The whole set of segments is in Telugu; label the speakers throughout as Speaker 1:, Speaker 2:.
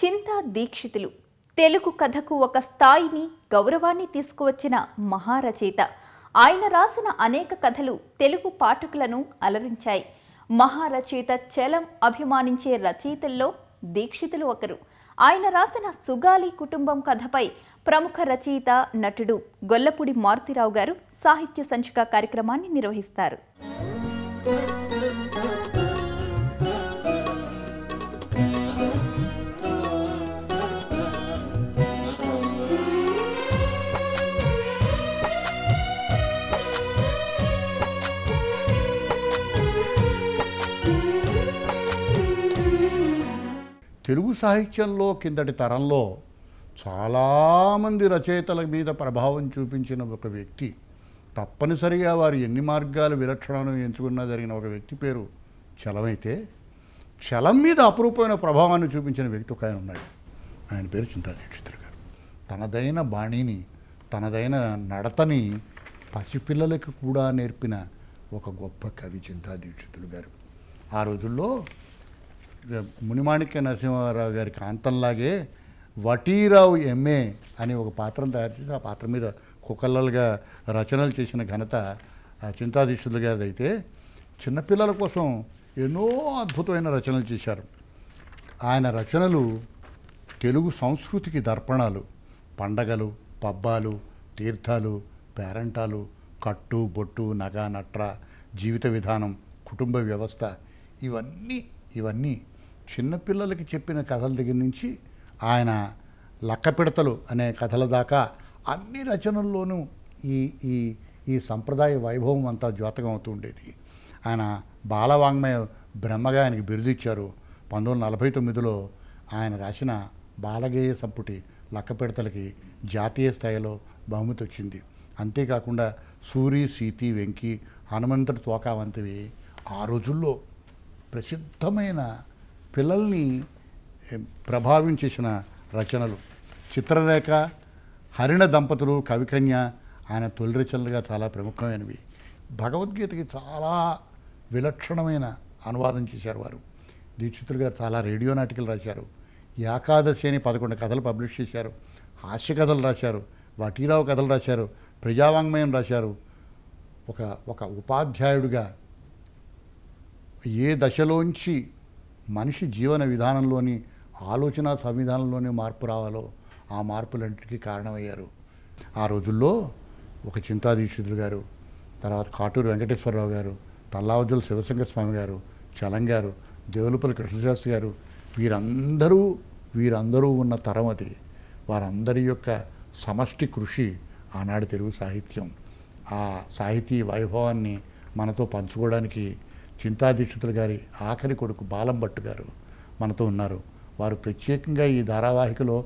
Speaker 1: చింతా దీక్షితులు తెలుగు కథకు ఒక స్థాయిని గౌరవాన్ని తీసుకువచ్చిన మహారచయిత ఆయన రాసిన అనేక కథలు తెలుగు పాఠకులను అలరించాయి మహారచయిత చలం అభిమానించే రచయితల్లో దీక్షితులు ఒకరు ఆయన రాసిన సుగాలి కుటుంబం కథపై ప్రముఖ రచయిత నటుడు గొల్లపూడి మారుతిరావు గారు సాహిత్య సంచిక కార్యక్రమాన్ని నిర్వహిస్తారు తెలుగు సాహిత్యంలో కిందటి తరంలో చాలామంది రచయితల మీద ప్రభావం చూపించిన ఒక వ్యక్తి తప్పనిసరిగా వారు ఎన్ని మార్గాలు విలక్షణను ఎంచుకున్నా జరిగిన ఒక వ్యక్తి పేరు చలమైతే చలం మీద అపురూపమైన ప్రభావాన్ని చూపించిన వ్యక్తి ఒక ఆయన ఉన్నాడు ఆయన పేరు చింతాదీక్షిత్ర గారు తనదైన బాణిని తనదైన నడతని పసిపిల్లలకు కూడా నేర్పిన ఒక గొప్ప కవి చింతాదీక్షితులు గారు ఆ రోజుల్లో మునిమాణిక్య నరసింహారావు గారి కాంతంలాగే వటీరావు ఎంఏ అనే ఒక పాత్రను తయారు చేసి ఆ పాత్ర మీద కుకల్లలుగా రచనలు చేసిన ఘనత చింతాధీశులు గారిది అయితే చిన్నపిల్లల కోసం ఎన్నో అద్భుతమైన రచనలు చేశారు ఆయన రచనలు తెలుగు సంస్కృతికి దర్పణాలు పండగలు పబ్బాలు తీర్థాలు పేరంటాలు కట్టు బొట్టు నగ నట్ర జీవిత విధానం కుటుంబ వ్యవస్థ ఇవన్నీ ఇవన్నీ చిన్నపిల్లలకి చెప్పిన కథల దగ్గర నుంచి ఆయన లక్కపిడతలు అనే కథల దాకా అన్ని రచనల్లోనూ ఈ ఈ ఈ సంప్రదాయ వైభవం అంతా జ్యోతకం అవుతూ ఉండేది ఆయన బాలవాంగ్మయ బ్రహ్మగా ఆయనకి బిరుదిచ్చారు పంతొమ్మిది వందల నలభై తొమ్మిదిలో ఆయన రాసిన బాలగేయ సంపుటి లక్కపెడతలకి జాతీయ స్థాయిలో బహుమతి వచ్చింది అంతేకాకుండా సూరి సీతి వెంకి హనుమంతుడి తోక వంటివి ఆ రోజుల్లో ప్రసిద్ధమైన పిల్లల్ని ప్రభావం చేసిన రచనలు చిత్రరేఖ హరిణ దంపతులు కవికన్య ఆయన తొలి రచనలుగా చాలా ప్రముఖమైనవి భగవద్గీతకి చాలా విలక్షణమైన అనువాదం చేశారు వారు దీక్షితులు గారు చాలా రేడియో నాటికలు రాశారు ఏకాదశి అని పదకొండు కథలు పబ్లిష్ చేశారు హాస్య కథలు రాశారు వటీరావు కథలు రాశారు ప్రజావాంగ్మయం రాశారు ఒక ఒక ఉపాధ్యాయుడిగా ఏ దశలోంచి మనిషి జీవన విధానంలోని ఆలోచన సంవిధానంలోనే మార్పు రావాలో ఆ మార్పులంటికి కారణమయ్యారు ఆ రోజుల్లో ఒక చింతాధీక్షితులు గారు తర్వాత కాటూరు వెంకటేశ్వరరావు గారు తల్లావజుల శివశంకర స్వామి గారు చలం గారు దేవులపల్లి కృష్ణశాస్త్రి గారు వీరందరూ వీరందరూ ఉన్న తరం అది వారందరి యొక్క సమష్టి కృషి ఆనాడు తెలుగు సాహిత్యం ఆ సాహితీ వైభవాన్ని మనతో పంచుకోవడానికి చింతాదీక్షితులు గారి ఆఖరి కొడుకు బాలంభట్టు గారు మనతో ఉన్నారు వారు ప్రత్యేకంగా ఈ ధారావాహికలో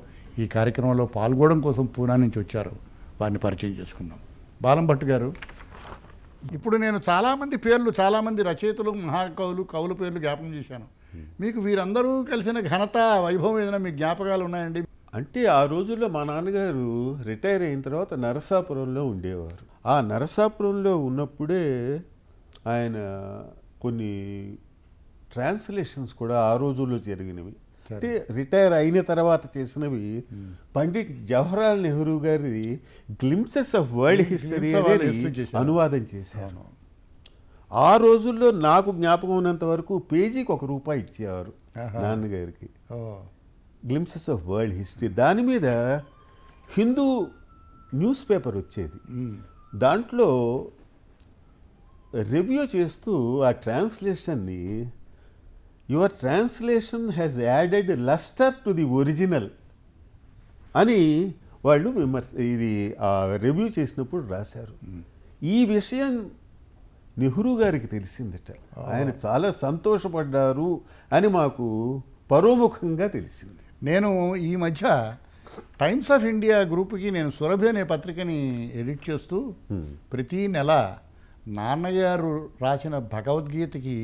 Speaker 1: ఈ కార్యక్రమంలో పాల్గొనడం కోసం పూనా నుంచి వచ్చారు వారిని పరిచయం చేసుకుందాం బాలంభట్టు గారు ఇప్పుడు నేను చాలామంది పేర్లు చాలామంది రచయితలు మహాకవులు కవుల పేర్లు జ్ఞాపకం చేశాను
Speaker 2: మీకు వీరందరూ కలిసిన ఘనత వైభవం ఏదైనా మీకు జ్ఞాపకాలు ఉన్నాయండి అంటే ఆ రోజుల్లో మా నాన్నగారు రిటైర్ అయిన తర్వాత నరసాపురంలో ఉండేవారు ఆ నరసాపురంలో ఉన్నప్పుడే ఆయన కొన్ని ట్రాన్స్లేషన్స్ కూడా ఆ రోజుల్లో జరిగినవి అంటే రిటైర్ అయిన తర్వాత చేసినవి పండిట్ జవహర్లాల్ నెహ్రూ గారి గ్లింప్సెస్ ఆఫ్ వరల్డ్ హిస్టరీ అనేది అనువాదం చేశాను ఆ రోజుల్లో నాకు జ్ఞాపకం ఉన్నంత వరకు పేజీకి ఒక రూపాయి ఇచ్చేవారు నాన్నగారికి గ్లింసెస్ ఆఫ్ వరల్డ్ హిస్టరీ దాని మీద హిందూ న్యూస్ పేపర్ వచ్చేది దాంట్లో రివ్యూ చేస్తూ ఆ ట్రాన్స్లేషన్ని your translation has added lustre to the original అని వాళ్ళు విమర్శ ఇది రివ్యూ చేసినప్పుడు రాశారు ఈ విషయం నెహ్రూ గారికి తెలిసిందట ఆయన చాలా సంతోషపడ్డారు అని మాకు పరోముఖంగా తెలిసింది నేను ఈ మధ్య టైమ్స్ ఆఫ్
Speaker 1: ఇండియా గ్రూప్కి నేను సురభి అనే పత్రికని ఎడిట్ చేస్తూ ప్రతీ నెల నాన్నగారు రాసిన భగవద్గీతకి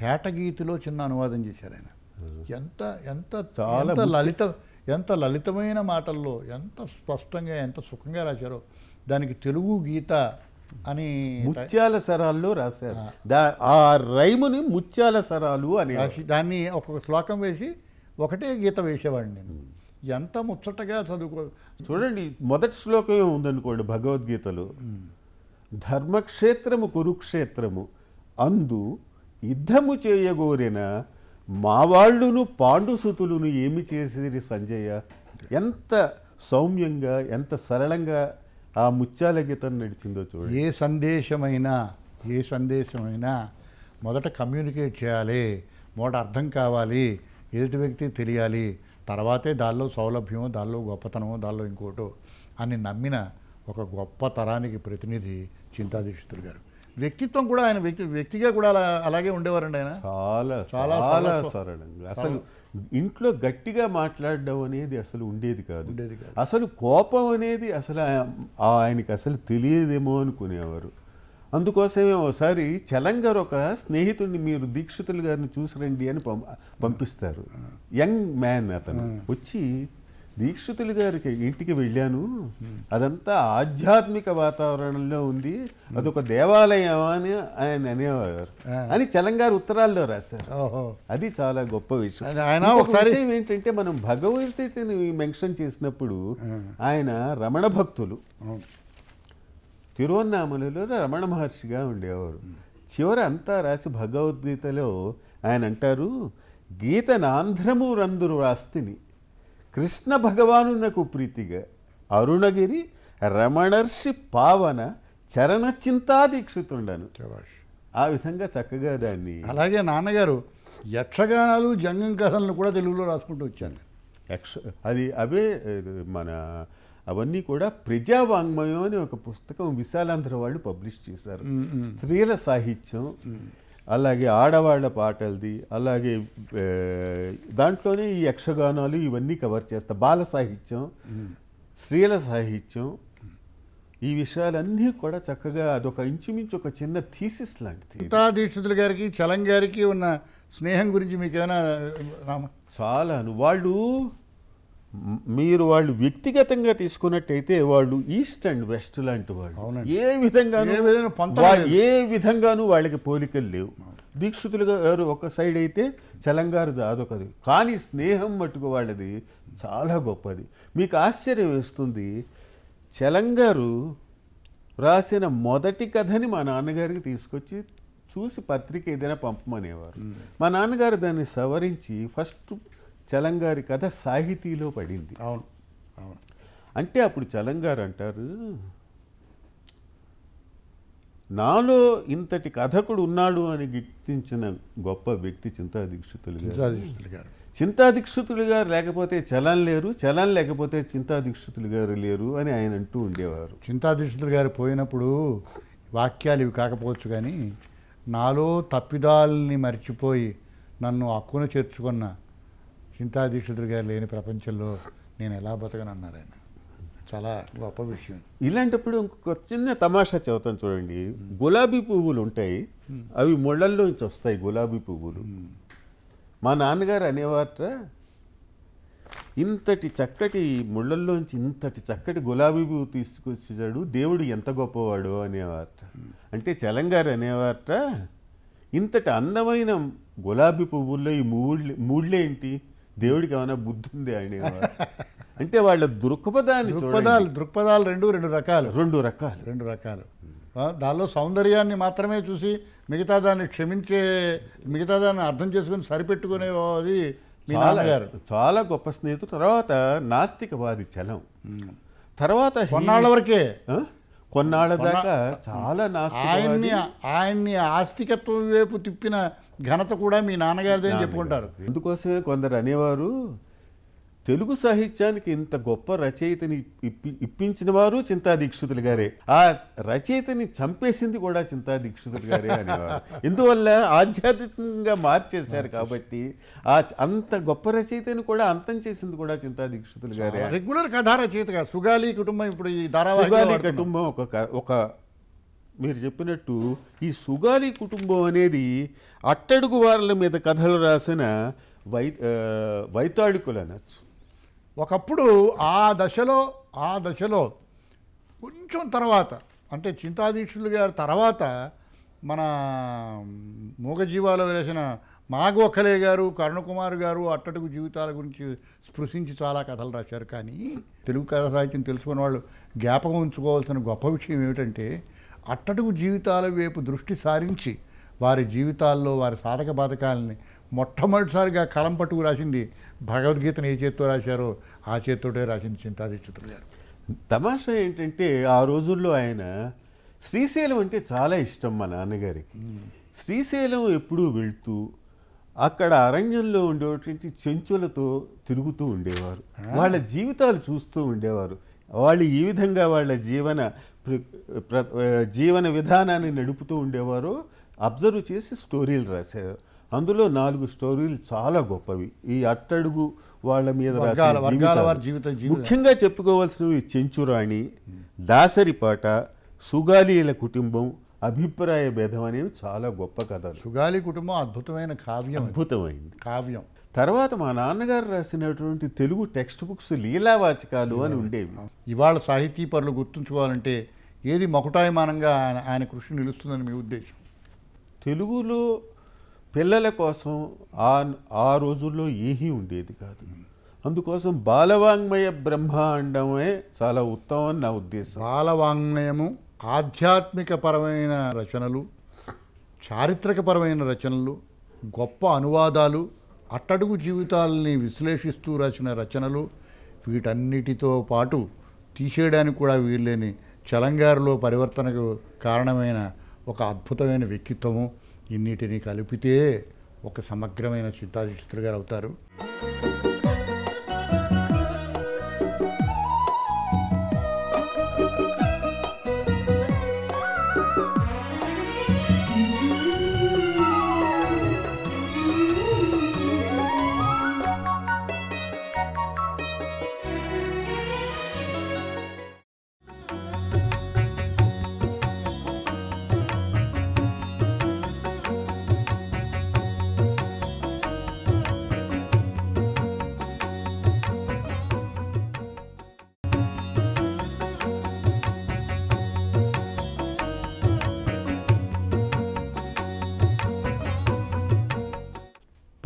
Speaker 1: తేటగీతిలో చిన్న అనువాదం చేశారు ఆయన ఎంత ఎంత చాలా లలిత ఎంత లలితమైన మాటల్లో ఎంత స్పష్టంగా ఎంత సుఖంగా రాశారో దానికి తెలుగు గీత అని ముత్యాల సరాల్లో రాశారు ఆ రైముని ముత్యాల సరాలు అని రాసి దాన్ని
Speaker 2: ఒక శ్లోకం వేసి ఒకటే గీత వేసేవాడిని నేను ఎంత ముచ్చటగా చదువుకో చూడండి మొదటి శ్లోకం ఉందనుకోండి భగవద్గీతలో ధర్మక్షేత్రము కురుక్షేత్రము అందు యుద్ధము చేయగోరిన మావాళ్ళును పాండుసుతులను ఏమి చేసిరి సంజయ ఎంత సౌమ్యంగా ఎంత సరళంగా ఆ ముత్యాల గీతం నడిచిందో చూడ ఏ సందేశమైనా
Speaker 1: ఏ సందేశమైనా మొదట కమ్యూనికేట్ చేయాలి మొదట అర్థం కావాలి ఎదుటి వ్యక్తి తెలియాలి తర్వాతే దానిలో సౌలభ్యమో దానిలో గొప్పతనము దానిలో ఇంకోటో అని నమ్మిన ఒక గొప్ప తరానికి ప్రతినిధి చింతాదీక్షితులు గారు వ్యక్తిత్వం కూడా ఆయన వ్యక్తి వ్యక్తిగా కూడా అలా అలాగే ఉండేవారండి ఆయన చాలా చాలా చాలా సరళంగా అసలు
Speaker 2: ఇంట్లో గట్టిగా మాట్లాడడం అనేది అసలు ఉండేది కాదు అసలు కోపం అనేది అసలు ఆయనకి అసలు తెలియదేమో అనుకునేవారు అందుకోసమే ఒకసారి చలంగర్ ఒక స్నేహితుడిని మీరు దీక్షితులు గారిని చూసి రండి అని పంపిస్తారు యంగ్ మ్యాన్ అతను వచ్చి దీక్షితులు గారికి ఇంటికి వెళ్ళాను అదంతా ఆధ్యాత్మిక వాతావరణంలో ఉంది అదొక దేవాలయం అని ఆయన అనేవారు అని చలంగారు ఉత్తరాల్లో రాశారు అది చాలా గొప్ప విషయం ఆయన విషయం ఏంటంటే మనం భగవద్గీతని మెన్షన్ చేసినప్పుడు ఆయన రమణ భక్తులు తిరువన్నామలలో రమణ మహర్షిగా ఉండేవారు చివర అంతా రాసి భగవద్గీతలో ఆయన అంటారు గీత నాంధ్రము రందురు రాస్తిని భగవాను నాకు ప్రీతిగా అరుణగిరి రమణర్షి పావన చరణ చింతాదీక్షితుండను ఆ విధంగా చక్కగా దాన్ని అలాగే నాన్నగారు యక్షగానాలు జంగం కథలను కూడా తెలుగులో రాసుకుంటూ వచ్చాను యక్ష అది అవే మన అవన్నీ కూడా ప్రజావాంగ్మయం అని ఒక పుస్తకం విశాలాంధ్ర వాళ్ళు పబ్లిష్ చేశారు స్త్రీల సాహిత్యం అలాగే ఆడవాళ్ల పాటలది అలాగే దాంట్లోనే ఈ యక్షగానాలు ఇవన్నీ కవర్ చేస్తా బాల సాహిత్యం స్త్రీల సాహిత్యం ఈ విషయాలన్నీ కూడా చక్కగా అదొక ఇంచుమించు ఒక చిన్న థీసిస్ లాంటిది దీక్షితులు గారికి చలం గారికి ఉన్న స్నేహం గురించి మీకేమైనా చాలా వాళ్ళు మీరు వాళ్ళు వ్యక్తిగతంగా తీసుకున్నట్టయితే వాళ్ళు ఈస్ట్ అండ్ వెస్ట్ లాంటి వాళ్ళు ఏ విధంగా ఏ విధంగానూ వాళ్ళకి పోలికలు లేవు దీక్షితులుగా గారు ఒక సైడ్ అయితే చలంగారిది అదొకది కానీ స్నేహం మట్టుకు వాళ్ళది చాలా గొప్పది మీకు ఆశ్చర్యం వేస్తుంది చలంగారు రాసిన మొదటి కథని మా నాన్నగారికి తీసుకొచ్చి చూసి పత్రిక ఏదైనా పంపమనేవారు మా నాన్నగారు దాన్ని సవరించి ఫస్ట్ చలంగారి కథ సాహితీలో పడింది అవును అవును అంటే అప్పుడు చలంగారు అంటారు నాలో ఇంతటి కథకుడు ఉన్నాడు అని గుర్తించిన గొప్ప వ్యక్తి చింతాదీక్షితులు చింతాదీక్షితులు గారు చింతాదీక్షితులు గారు లేకపోతే చలం లేరు చలం లేకపోతే చింతాదీక్షితులు గారు లేరు అని ఆయన అంటూ ఉండేవారు చింతాదీక్షితులు గారు పోయినప్పుడు వాక్యాలు ఇవి
Speaker 1: కాకపోవచ్చు కానీ నాలో తప్పిదాల్ని మర్చిపోయి నన్ను అక్కును చేర్చుకున్న చింతా దీక్షితుడు గారు లేని ప్రపంచంలో నేను ఎలా అన్నారు ఆయన చాలా గొప్ప విషయం
Speaker 2: ఇలాంటప్పుడు ఇంకొక చిన్న తమాషా చెబుతాను చూడండి గులాబీ పువ్వులు ఉంటాయి అవి ముళ్ళల్లోంచి వస్తాయి గులాబీ పువ్వులు మా నాన్నగారు అనేవాట ఇంతటి చక్కటి ముళ్ళల్లోంచి ఇంతటి చక్కటి గులాబీ పువ్వు తీసుకొచ్చాడు దేవుడు ఎంత గొప్పవాడు అనేవాట అంటే చలంగారు అనేవాట ఇంతటి అందమైన గులాబీ పువ్వుల్లో ఈ మూళ్ళు మూళ్ళేంటి దేవుడికి ఏమైనా బుద్ధి ఉంది ఆయన అంటే వాళ్ళ దృక్పథాన్ని దృక్పథాలు దృక్పథాలు రెండు రెండు రకాలు రెండు రకాలు రెండు రకాలు
Speaker 1: దానిలో సౌందర్యాన్ని మాత్రమే చూసి మిగతా దాన్ని క్షమించే మిగతా దాన్ని అర్థం చేసుకుని సరిపెట్టుకునే
Speaker 2: అది చాలా గొప్ప స్నేహితుడు తర్వాత నాస్తికవాది చలం తర్వాత కొన్నాళ్ళ వరకే కొన్నాళ్ళ దాకా చాలా ఆయన్ని
Speaker 1: ఆయన్ని ఆస్తికత్వం వైపు తిప్పిన ఘనత కూడా మీ నాన్నగారిదే అని చెప్పుకుంటారు
Speaker 2: అందుకోసమే కొందరు అనేవారు తెలుగు సాహిత్యానికి ఇంత గొప్ప రచయితని ఇప్పి ఇప్పించిన వారు చింతాదీక్షితులు గారే ఆ రచయితని చంపేసింది కూడా చింతాదీక్షితులు గారే అనేవారు ఇందువల్ల ఆధ్యాత్మికంగా మార్చేశారు కాబట్టి ఆ అంత గొప్ప రచయితని కూడా అంతం చేసింది కూడా చింతాదీక్షితులు గారే రెగ్యులర్ కథా రచయితగా
Speaker 1: సుగాలి కుటుంబం ఇప్పుడు ఈ ధారావాహిక
Speaker 2: కుటుంబం ఒక ఒక మీరు చెప్పినట్టు ఈ సుగాలి కుటుంబం అనేది అట్టడుగు వారల మీద కథలు రాసిన వై వైతాళికులు అనొచ్చు
Speaker 1: ఒకప్పుడు ఆ దశలో ఆ దశలో కొంచెం తర్వాత అంటే చింతాదీక్షులు గారి తర్వాత మన మూగజీవాలు వేసిన మాగోఖలే గారు కరుణకుమార్ గారు అట్టడుగు జీవితాల గురించి స్పృశించి చాలా కథలు రాశారు కానీ తెలుగు కథ సాహిత్యం తెలుసుకున్న వాళ్ళు జ్ఞాపకం ఉంచుకోవాల్సిన గొప్ప విషయం ఏమిటంటే అట్టడుగు జీవితాల వైపు దృష్టి సారించి వారి జీవితాల్లో వారి సాధక బాధకాలని మొట్టమొదటిసారిగా కలం పట్టుకు రాసింది భగవద్గీతను ఏ చేత్తో రాశారో ఆ చేత్తోటే రాసింది చింతాదిచ్యుతులు గారు
Speaker 2: తమాషా ఏంటంటే ఆ రోజుల్లో ఆయన శ్రీశైలం అంటే చాలా ఇష్టం మా నాన్నగారికి శ్రీశైలం ఎప్పుడూ వెళ్తూ అక్కడ అరణ్యంలో ఉండేటువంటి చెంచులతో తిరుగుతూ ఉండేవారు వాళ్ళ జీవితాలు చూస్తూ ఉండేవారు వాళ్ళు ఈ విధంగా వాళ్ళ జీవన జీవన విధానాన్ని నడుపుతూ ఉండేవారు అబ్జర్వ్ చేసి స్టోరీలు రాశారు అందులో నాలుగు స్టోరీలు చాలా గొప్పవి ఈ అట్టడుగు వాళ్ళ మీద ముఖ్యంగా చెప్పుకోవాల్సినవి చెంచురాణి దాసరిపాట సుగాలీల కుటుంబం అభిప్రాయ భేదం అనేవి చాలా గొప్ప కథలు సుగాలి కుటుంబం అద్భుతమైన కావ్యం అద్భుతమైంది కావ్యం తర్వాత మా నాన్నగారు రాసినటువంటి తెలుగు టెక్స్ట్ బుక్స్ లీలావాచకాలు అని ఉండేవి
Speaker 1: ఇవాళ సాహితీ పరులు గుర్తుంచుకోవాలంటే ఏది మకుటాయమానంగా ఆయన ఆయన కృషి నిలుస్తుందని
Speaker 2: మీ ఉద్దేశం తెలుగులో పిల్లల కోసం ఆ ఆ రోజుల్లో ఏమీ ఉండేది కాదు అందుకోసం బాలవాంగ్మయ బ్రహ్మాండమే చాలా ఉత్తమం అని నా ఉద్దేశం బాలవాంగ్మయము ఆధ్యాత్మిక పరమైన
Speaker 1: రచనలు చారిత్రకపరమైన రచనలు గొప్ప అనువాదాలు అట్టడుగు జీవితాలని విశ్లేషిస్తూ రచిన రచనలు వీటన్నిటితో పాటు తీసేయడానికి కూడా వీల్లేని చలంగారులో పరివర్తనకు కారణమైన ఒక అద్భుతమైన వ్యక్తిత్వము ఇన్నిటిని కలిపితే ఒక సమగ్రమైన చింతాచిత్రుడు గారు అవుతారు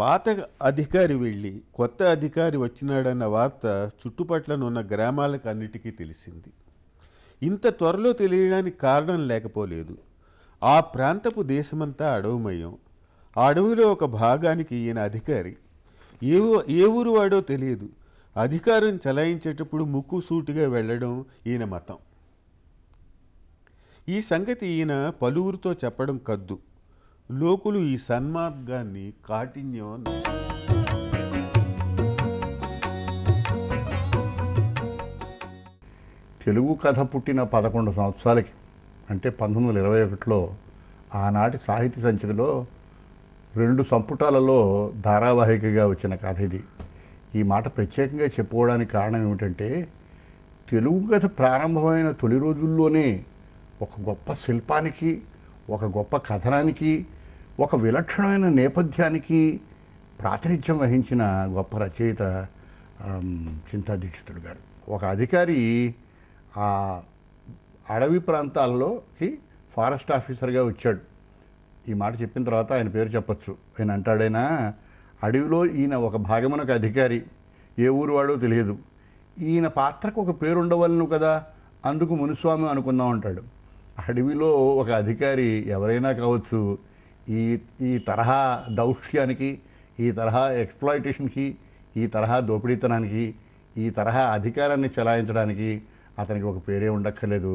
Speaker 2: పాత అధికారి వెళ్ళి కొత్త అధికారి వచ్చినాడన్న వార్త చుట్టుపట్లనున్న గ్రామాలకు అన్నిటికీ తెలిసింది ఇంత త్వరలో తెలియడానికి కారణం లేకపోలేదు ఆ ప్రాంతపు దేశమంతా అడవుమయం ఆ అడవిలో ఒక భాగానికి ఈయన అధికారి ఏ ఏ ఊరు వాడో తెలియదు అధికారం చలాయించేటప్పుడు ముక్కు సూటిగా వెళ్ళడం ఈయన మతం ఈ సంగతి ఈయన పలువురితో చెప్పడం కద్దు లోకులు ఈ సన్మార్గాన్ని కాఠిన్యం
Speaker 1: తెలుగు కథ పుట్టిన పదకొండు సంవత్సరాలకి అంటే పంతొమ్మిది వందల ఇరవై ఒకటిలో ఆనాటి సాహిత్య సంచికలో రెండు సంపుటాలలో ధారావాహికగా వచ్చిన కథ ఇది ఈ మాట ప్రత్యేకంగా చెప్పుకోవడానికి కారణం ఏమిటంటే తెలుగు కథ ప్రారంభమైన తొలి రోజుల్లోనే ఒక గొప్ప శిల్పానికి ఒక గొప్ప కథనానికి ఒక విలక్షణమైన నేపథ్యానికి ప్రాతినిధ్యం వహించిన గొప్ప రచయిత చింతా దీక్షితుడు గారు ఒక అధికారి ఆ అడవి ప్రాంతాల్లోకి ఫారెస్ట్ ఆఫీసర్గా వచ్చాడు ఈ మాట చెప్పిన తర్వాత ఆయన పేరు చెప్పచ్చు ఆయన అంటాడైనా అడవిలో ఈయన ఒక ఒక అధికారి ఏ ఊరు వాడో తెలియదు ఈయన పాత్రకు ఒక పేరు ఉండవలను కదా అందుకు మునుస్వామి అనుకుందాం అంటాడు అడవిలో ఒక అధికారి ఎవరైనా కావచ్చు ఈ ఈ తరహా దౌష్యానికి ఈ తరహా ఎక్స్ప్లాయిటేషన్కి ఈ తరహా దోపిడీతనానికి ఈ తరహా అధికారాన్ని చలాయించడానికి అతనికి ఒక పేరే ఉండక్కర్లేదు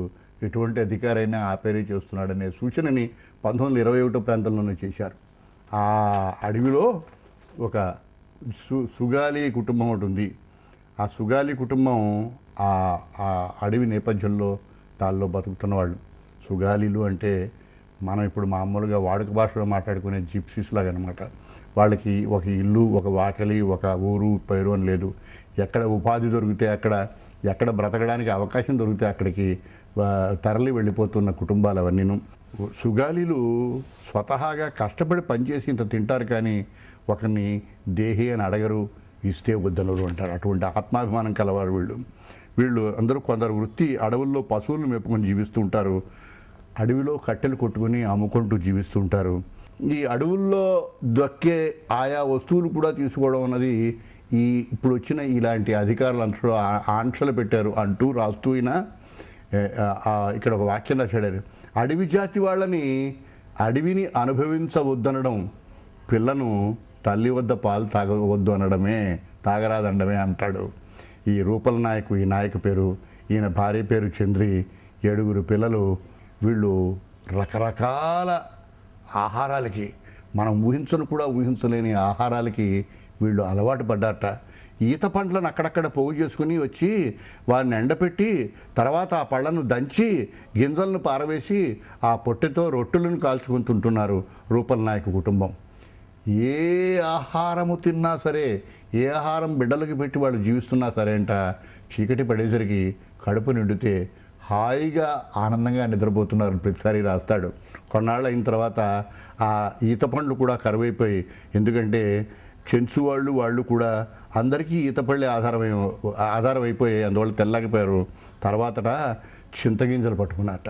Speaker 1: ఎటువంటి అధికారైనా ఆ పేరే చేస్తున్నాడనే సూచనని పంతొమ్మిది ఇరవై ఒకటో ప్రాంతంలోనే చేశారు ఆ అడవిలో ఒక సు సుగాలి కుటుంబం ఒకటి ఉంది ఆ సుగాలి కుటుంబం ఆ అడవి నేపథ్యంలో తాల్లో బతుకుతున్న వాళ్ళు సుగాలీలు అంటే మనం ఇప్పుడు మామూలుగా వాడుక భాషలో మాట్లాడుకునే జిప్సీస్ లాగా అనమాట వాళ్ళకి ఒక ఇల్లు ఒక వాకలి ఒక ఊరు పైరు అని లేదు ఎక్కడ ఉపాధి దొరికితే అక్కడ ఎక్కడ బ్రతకడానికి అవకాశం దొరికితే అక్కడికి తరలి వెళ్ళిపోతున్న కుటుంబాలు అవన్నీను సుగాలీలు స్వతహాగా కష్టపడి పనిచేసి ఇంత తింటారు కానీ ఒకరిని దేహి అని అడగరు ఇస్తే వద్దనరు అంటారు అటువంటి ఆత్మాభిమానం కలవారు వీళ్ళు వీళ్ళు అందరూ కొందరు వృత్తి అడవుల్లో పశువులను మేపుకొని జీవిస్తూ ఉంటారు అడవిలో కట్టెలు కొట్టుకుని అమ్ముకుంటూ జీవిస్తుంటారు ఈ అడవుల్లో దొక్కే ఆయా వస్తువులు కూడా తీసుకోవడం అన్నది ఈ ఇప్పుడు వచ్చిన ఇలాంటి అధికారులు అంశలో ఆంక్షలు పెట్టారు అంటూ రాస్తూ ఇక్కడ ఒక వాక్యం రాశాడారు అడవి జాతి వాళ్ళని అడవిని అనుభవించవద్దనడం పిల్లను తల్లి వద్ద పాలు తాగవద్దు అనడమే తాగరాదండమే అంటాడు ఈ రూపల నాయకు ఈ నాయకు పేరు ఈయన భార్య పేరు చంద్రి ఏడుగురు పిల్లలు వీళ్ళు రకరకాల ఆహారాలకి మనం ఊహించను కూడా ఊహించలేని ఆహారాలకి వీళ్ళు అలవాటు పడ్డారట ఈత పండ్లను అక్కడక్కడ పోగు చేసుకుని వచ్చి వాడిని ఎండపెట్టి తర్వాత ఆ పళ్ళను దంచి గింజలను పారవేసి ఆ పొట్టెతో రొట్టెలను కాల్చుకుని తింటున్నారు రూపల నాయక్ కుటుంబం ఏ ఆహారము తిన్నా సరే ఏ ఆహారం బిడ్డలకు పెట్టి వాళ్ళు జీవిస్తున్నా సరే అంట చీకటి పడేసరికి కడుపు నిండితే హాయిగా ఆనందంగా నిద్రపోతున్నారని ప్రతిసారి రాస్తాడు కొన్నాళ్ళు అయిన తర్వాత ఆ ఈత పండ్లు కూడా కరువైపోయి ఎందుకంటే చెంచు వాళ్ళు వాళ్ళు కూడా అందరికీ ఈతపళ్ళి ఆధారమై ఆధారమైపోయి అందువల్ల తెల్లకపోయారు తర్వాతట చింతగింజలు పట్టుకున్నట్ట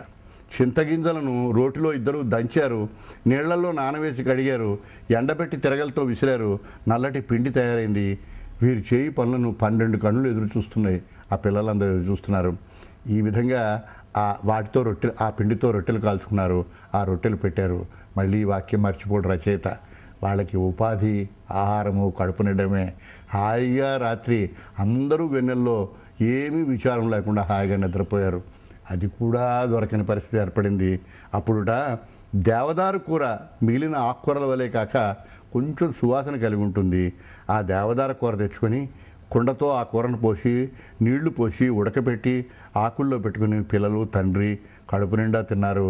Speaker 1: చింతగింజలను రోటిలో ఇద్దరు దంచారు నీళ్లలో నానవేసి కడిగారు ఎండబెట్టి తిరగలతో విసిరారు నల్లటి పిండి తయారైంది వీరు చేయి పనులను పన్నెండు కన్నులు ఎదురు చూస్తున్నాయి ఆ పిల్లలందరూ చూస్తున్నారు ఈ విధంగా ఆ వాటితో రొట్టెలు ఆ పిండితో రొట్టెలు కాల్చుకున్నారు ఆ రొట్టెలు పెట్టారు మళ్ళీ వాక్యం మర్చిపోడు రచయిత వాళ్ళకి ఉపాధి ఆహారము కడుపు నిడమే హాయిగా రాత్రి అందరూ వెన్నెల్లో ఏమీ విచారం లేకుండా హాయిగా నిద్రపోయారు అది కూడా దొరకని పరిస్థితి ఏర్పడింది అప్పుడుట దేవదారు కూర మిగిలిన ఆకుకూరల వలె కాక కొంచెం సువాసన కలిగి ఉంటుంది ఆ దేవదారు కూర తెచ్చుకొని కుండతో ఆ కూరను పోసి నీళ్లు పోసి ఉడకబెట్టి ఆకుల్లో పెట్టుకుని పిల్లలు తండ్రి కడుపు నిండా తిన్నారు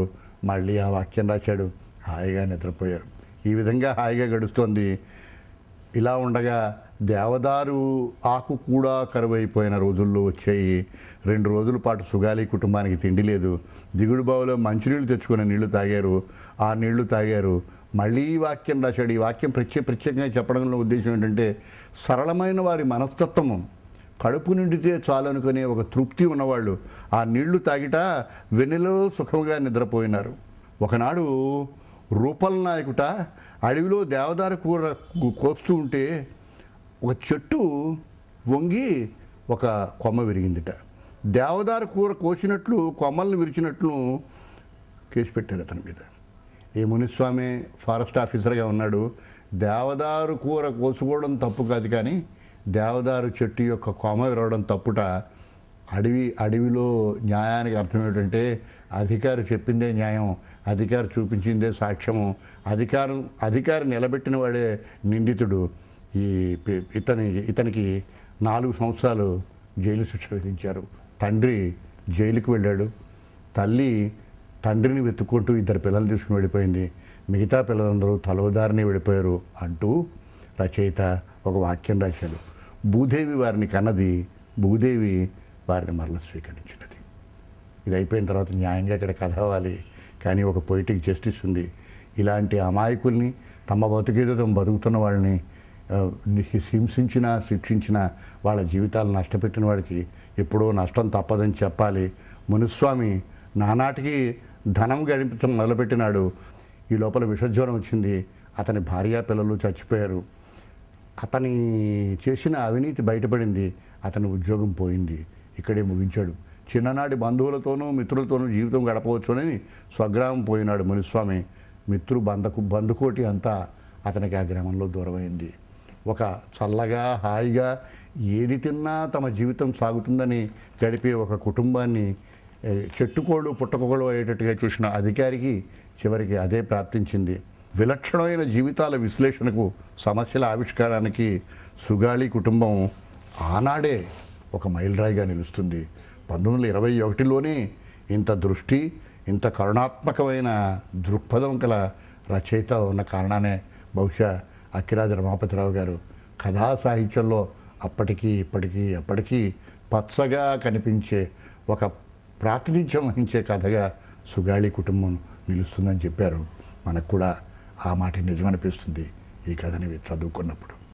Speaker 1: మళ్ళీ ఆ వాక్యం రాశాడు హాయిగా నిద్రపోయారు ఈ విధంగా హాయిగా గడుస్తోంది ఇలా ఉండగా దేవదారు ఆకు కూడా కరువైపోయిన రోజుల్లో వచ్చాయి రెండు రోజుల పాటు సుగాలి కుటుంబానికి తిండి లేదు దిగుడు బావులో మంచినీళ్ళు తెచ్చుకునే నీళ్లు తాగారు ఆ నీళ్లు తాగారు మళ్ళీ వాక్యం రాశాడు ఈ వాక్యం ప్రత్యేక ప్రత్యేకంగా చెప్పడంలో ఉద్దేశం ఏంటంటే సరళమైన వారి మనస్తత్వము కడుపు నిండితే చాలనుకునే ఒక తృప్తి ఉన్నవాళ్ళు ఆ నీళ్లు తాగిట వెన్నెలలో సుఖంగా నిద్రపోయినారు ఒకనాడు రూపల నాయకుట అడవిలో దేవదార కూర కోస్తూ ఉంటే ఒక చెట్టు వంగి ఒక కొమ్మ విరిగిందిట దేవదార కూర కోసినట్లు కొమ్మల్ని విరిచినట్లు కేసు పెట్టారు అతని మీద ఈ మునిస్వామి ఫారెస్ట్ ఆఫీసర్గా ఉన్నాడు దేవదారు కూర కోసుకోవడం తప్పు కాదు కానీ దేవదారు చెట్టు యొక్క కొమ విరవడం తప్పుట అడవి అడవిలో న్యాయానికి అర్థం ఏమిటంటే అధికారి చెప్పిందే న్యాయం అధికారి చూపించిందే సాక్ష్యము అధికారం అధికారి నిలబెట్టిన వాడే నిందితుడు ఈ ఇతని ఇతనికి నాలుగు సంవత్సరాలు జైలు శిక్ష విధించారు తండ్రి జైలుకు వెళ్ళాడు తల్లి తండ్రిని వెతుక్కుంటూ ఇద్దరు పిల్లలు తీసుకుని వెళ్ళిపోయింది మిగతా పిల్లలందరూ తలవదారిని వెళ్ళిపోయారు అంటూ రచయిత ఒక వాక్యం రాశాడు భూదేవి వారిని కన్నది భూదేవి వారిని మరల స్వీకరించినది ఇది అయిపోయిన తర్వాత న్యాయంగా ఇక్కడ కథ అవ్వాలి కానీ ఒక పొయిటిక్ జస్టిస్ ఉంది ఇలాంటి అమాయకుల్ని తమ బతుకేదో తమ బతుకుతున్న వాళ్ళని హింసించిన శిక్షించిన వాళ్ళ జీవితాలు నష్టపెట్టిన వాడికి ఎప్పుడో నష్టం తప్పదని చెప్పాలి మునుస్వామి నానాటికి ధనం గడిపించడం మొదలుపెట్టినాడు ఈ లోపల విషజ్వరం వచ్చింది అతని భార్య పిల్లలు చచ్చిపోయారు అతని చేసిన అవినీతి బయటపడింది అతని ఉద్యోగం పోయింది ఇక్కడే ముగించాడు చిన్ననాటి బంధువులతోనూ మిత్రులతోనూ జీవితం గడపవచ్చు అని స్వగ్రామం పోయినాడు మునిస్వామి మిత్రు బంధకు బంధుకోటి అంతా అతనికి ఆ గ్రామంలో దూరమైంది ఒక చల్లగా హాయిగా ఏది తిన్నా తమ జీవితం సాగుతుందని గడిపే ఒక కుటుంబాన్ని చెట్టుకోళ్ళు పుట్టకోళ్ళు అయ్యేటట్టుగా చూసిన అధికారికి చివరికి అదే ప్రాప్తించింది విలక్షణమైన జీవితాల విశ్లేషణకు సమస్యల ఆవిష్కారానికి సుగాళి కుటుంబం ఆనాడే ఒక మైలురాయిగా నిలుస్తుంది పంతొమ్మిది వందల ఇరవై ఒకటిలోనే ఇంత దృష్టి ఇంత కరుణాత్మకమైన దృక్పథం గల రచయిత ఉన్న కారణానే బహుశా అఖిరాజ రమాపతిరావు గారు కథా సాహిత్యంలో అప్పటికీ ఇప్పటికీ ఎప్పటికీ పచ్చగా కనిపించే ఒక ప్రాతినిధ్యం వహించే కథగా సుగాళి కుటుంబం నిలుస్తుందని చెప్పారు మనకు కూడా ఆ మాట నిజమనిపిస్తుంది ఈ కథని చదువుకున్నప్పుడు